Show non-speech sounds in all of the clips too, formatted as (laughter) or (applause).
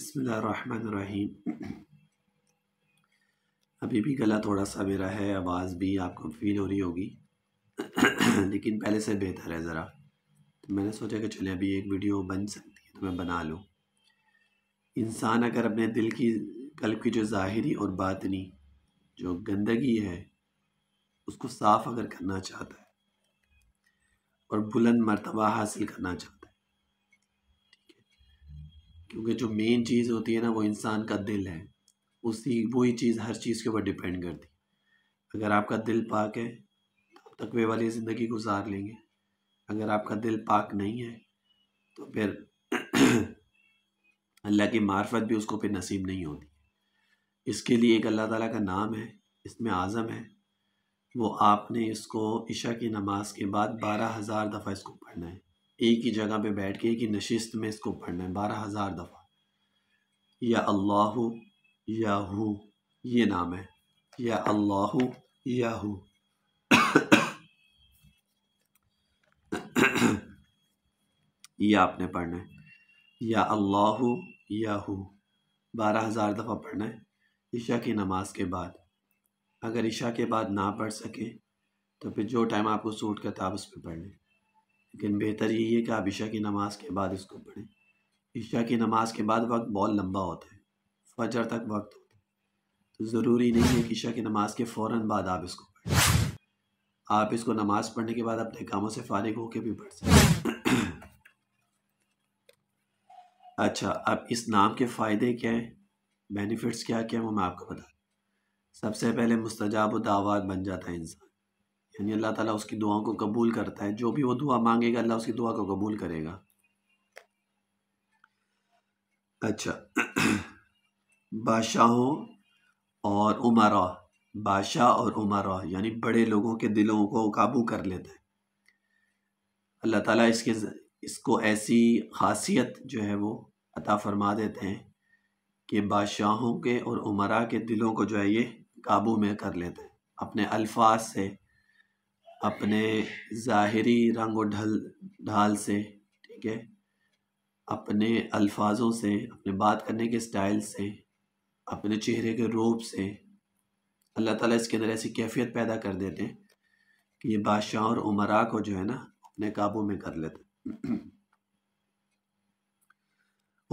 बसमीम अभी भी गला थोड़ा सा मेरा है आवाज़ भी आपको फील हो रही होगी (clears throat) लेकिन पहले से बेहतर है ज़रा तो मैंने सोचा कि चले अभी एक वीडियो बन सकती है तो मैं बना लूँ इंसान अगर अपने दिल की कल की जो ज़ाहरी और बातनी जो गंदगी है उसको साफ़ अगर करना चाहता है और बुलंद मरतबा हासिल करना चाहता है क्योंकि जो मेन चीज़ होती है ना वो इंसान का दिल है उसी वही चीज़ हर चीज़ के ऊपर डिपेंड करती है अगर आपका दिल पाक है तो आप तकवे वाली ज़िंदगी गुजार लेंगे अगर आपका दिल पाक नहीं है तो फिर (clears throat) अल्लाह की मार्फत भी उसको फिर नसीब नहीं होती इसके लिए एक अल्लाह ताला का नाम है इसमें आज़म है वो आपने इसको इशा की नमाज के बाद बारह हज़ार दफ़ा इसको पढ़ना है एक ही जगह पे बैठ के एक ही नशिस्त में इसको पढ़ना है बारह हज़ार दफ़ा या अल्लाह या हु ये नाम है या अल्लाह या हु ये आपने पढ़ना है या अल्लाह या हु बारह हज़ार दफ़ा पढ़ना है इशा की नमाज के बाद अगर इशा के बाद ना पढ़ सके तो फिर जो टाइम आपको सूट करता आप उस पर पढ़ लें लेकिन बेहतर यही है कि आप ईशा की नमाज के बाद इसको पढ़ें ईशा की नमाज के बाद वक्त बहुत लंबा होता है फजर तक वक्त होता है तो ज़रूरी नहीं है कि इशा की नमाज के फ़ौर बाद आप इसको पढ़ें आप इसको नमाज पढ़ने के बाद अपने कामों से फारिग होकर भी पढ़ सकते हैं अच्छा अब इस नाम के फ़ायदे क्या हैं बेनिफिट्स क्या क्या हैं वो मैं आपको बता सबसे पहले मुस्तजाब दावा बन जाता है इंसान यानी अल्लाह ताला उसकी दुआओं को कबूल करता है जो भी वो दुआ मांगेगा अल्लाह उसकी दुआ को कबूल करेगा अच्छा बादशाहों और उमारा बादशाह और उमारा यानी बड़े लोगों के दिलों को काबू कर लेता है अल्लाह ताला इसके इसको ऐसी खासियत जो है वो अता फरमा देते हैं कि बादशाहों के और उमरा के दिलों को जो है ये काबू में कर लेते हैं अपने अल्फाज से अपने ज़ाहरी रंग और ढल ढाल से ठीक है अपने अल्फाजों से अपने बात करने के स्टाइल से अपने चेहरे के रूप से अल्लाह ताला इसके अंदर ऐसी कैफियत पैदा कर देते हैं कि ये बादशाह और उमरा को जो है ना अपने काबू में कर लेते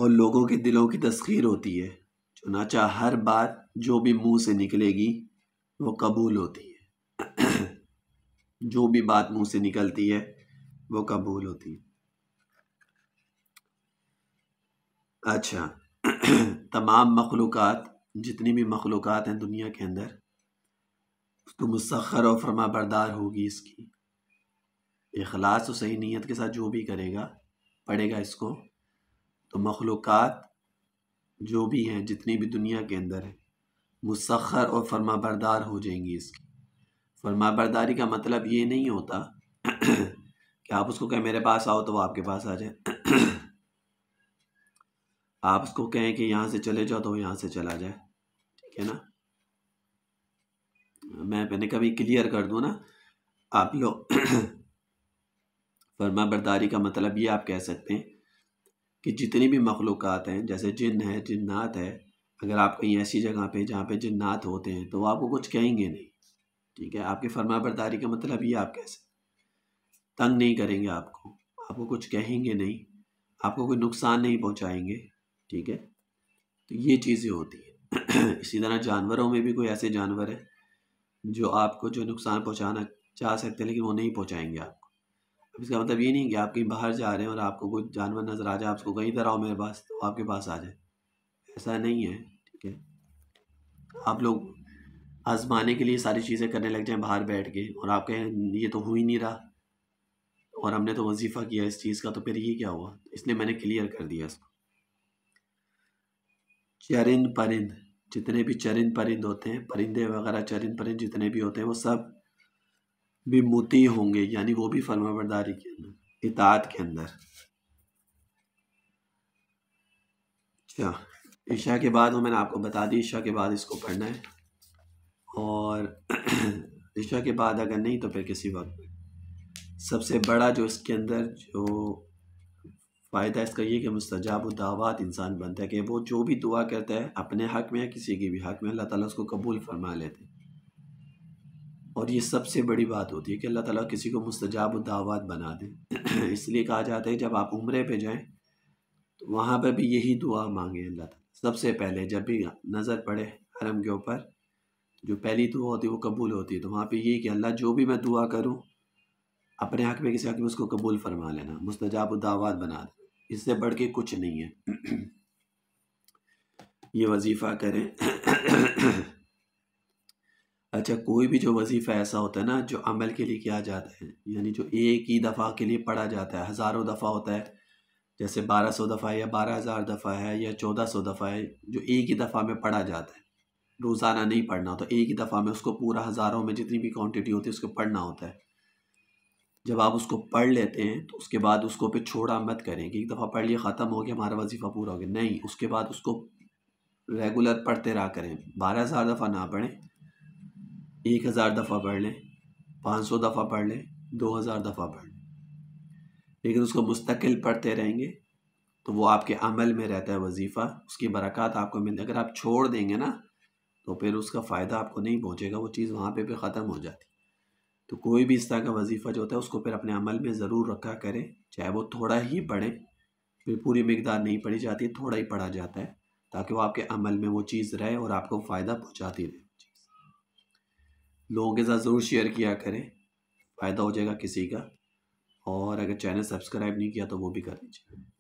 और लोगों के दिलों की तस्खीर होती है चुनाचा हर बात जो भी मुंह से निकलेगी वो कबूल होती है जो भी बात मुंह से निकलती है वो कबूल होती है अच्छा (clears throat) तमाम मखलूक जितनी भी मखलूक हैं दुनिया के अंदर तो मुसखर और फरमा बरदार होगी इसकी अखलास और सही नीयत के साथ जो भी करेगा पढ़ेगा इसको तो मखलूक जो भी हैं जितनी भी दुनिया के अंदर हैं मुसखर और फरमा बरदार हो जाएंगी इसकी फरमा बरदारी का मतलब ये नहीं होता कि आप उसको कहें मेरे पास आओ तो वो आपके पास आ जाए आप उसको कहें कि यहाँ से चले जाओ तो वो यहाँ से चला जाए ठीक है ना मैं मैंने कभी क्लियर कर दूँ ना आप लोग फर्मा बरदारी का मतलब ये आप कह सकते हैं कि जितनी भी मखलूक़ हैं जैसे जिन है जिन्नात है अगर आप कहीं ऐसी जगह पे जहाँ पे जिन्नात होते हैं तो वो आपको कुछ कहेंगे नहीं ठीक है आपकी फरमा बरदारी का मतलब ये आप कैसे तंग नहीं करेंगे आपको आपको कुछ कहेंगे नहीं आपको कोई नुकसान नहीं पहुंचाएंगे ठीक है तो ये चीज़ें होती हैं (clears throat) इसी तरह जानवरों में भी कोई ऐसे जानवर है जो आपको जो नुकसान पहुंचाना चाह सकते हैं लेकिन वो नहीं पहुंचाएंगे आपको अब इसका मतलब ये नहीं कि आप कहीं बाहर जा रहे हैं और आपको कोई जानवर नज़र आ जाए आपको कहीं तरह आओ मेरे पास तो आपके पास आ जाए ऐसा नहीं है ठीक है आप लोग आजमाने के लिए सारी चीज़ें करने लग जाएं बाहर बैठ के और आप कहें ये तो हो ही नहीं रहा और हमने तो वजीफ़ा किया इस चीज़ का तो फिर ये क्या हुआ इसलिए मैंने क्लियर कर दिया इसको चरिंद परिंद जितने भी चरिंद परिंद होते हैं परिंदे वगैरह चरिंद परिंद जितने भी होते हैं वो सब भी मोती होंगे यानी वो भी फर्माबरदारी के अंदर इतात के अंदर अच्छा ईशा के बाद वो मैंने आपको बता दी ईशा के बाद इसको पढ़ना है और ईशा (clears throat) के बाद अगर नहीं तो फिर किसी वक्त सबसे बड़ा जो इसके अंदर जो फ़ायदा इसका ये कि मुस्तजाब दावत इंसान बनता है कि वो जो भी दुआ करता है अपने हक़ में या किसी के भी हक़ में अल्लाह ताला उसको कबूल फरमा लेते हैं और ये सबसे बड़ी बात होती है कि अल्लाह ताला किसी को मुस्तजाब दावात बना दे (clears throat) इसलिए कहा जाता है जब आप उम्र पर जाएँ तो वहाँ पर भी यही दुआ मांगे अल्लाह तब सबसे पहले जब भी नज़र पड़े हरम के ऊपर जो पहली दुआ होती है वो कबूल होती है तो वहाँ पे ये कि अल्लाह जो भी मैं दुआ करूँ अपने हक में किसी हक में उसको कबूल फरमा लेना मुस्तजाब दावात बना देना इससे बढ़ के कुछ नहीं है (clears throat) ये वजीफ़ा करें (clears throat) अच्छा कोई भी जो वजीफ़ा ऐसा होता है ना जो अमल के लिए किया जाता है यानी जो एक ही दफ़ा के लिए पढ़ा जाता है हज़ारों दफ़ा होता है जैसे बारह सौ दफ़ा या बारह हज़ार दफ़ा है या चौदह सौ दफ़ा है जो एक ही दफ़ा में पढ़ा जाता है रोज़ाना नहीं पढ़ना होता एक ही दफ़ा में उसको पूरा हज़ारों में जितनी भी क्वांटिटी होती है उसको पढ़ना होता है जब आप उसको पढ़ लेते हैं तो उसके बाद उसको पे छोड़ा मत करें कि एक दफ़ा पढ़ लिया ख़त्म हो गया हमारा वजीफ़ा पूरा हो गया नहीं उसके बाद उसको रेगुलर पढ़ते रहा करें बारह हज़ार दफ़ा ना पढ़ें एक हज़ार दफ़ा पढ़ लें पाँच सौ दफ़ा पढ़ लें दो हज़ार दफ़ा पढ़ लें लेकिन उसको मुस्तकिल पढ़ते रहेंगे तो वो आपके अमल में रहता है वजीफ़ा उसकी बरक़ात आपको मिलती है अगर आप छोड़ देंगे ना तो फिर उसका फ़ायदा आपको नहीं पहुँचेगा वो चीज़ वहाँ पर भी ख़त्म हो जाती तो कोई भी इस तरह का वजीफ़ा जो होता है उसको फिर अपने अमल में ज़रूर रखा करें चाहे वो थोड़ा ही पढ़े फिर पूरी मकदार नहीं पढ़ी जाती थोड़ा ही पढ़ा जाता है ताकि वो आपके अमल में वो चीज़ रहे और आपको फ़ायदा पहुँचाती रहे लोगों के साथ ज़रूर शेयर किया करें फ़ायदा हो जाएगा किसी का और अगर चैनल सब्सक्राइब नहीं किया तो वो भी कर लीजिए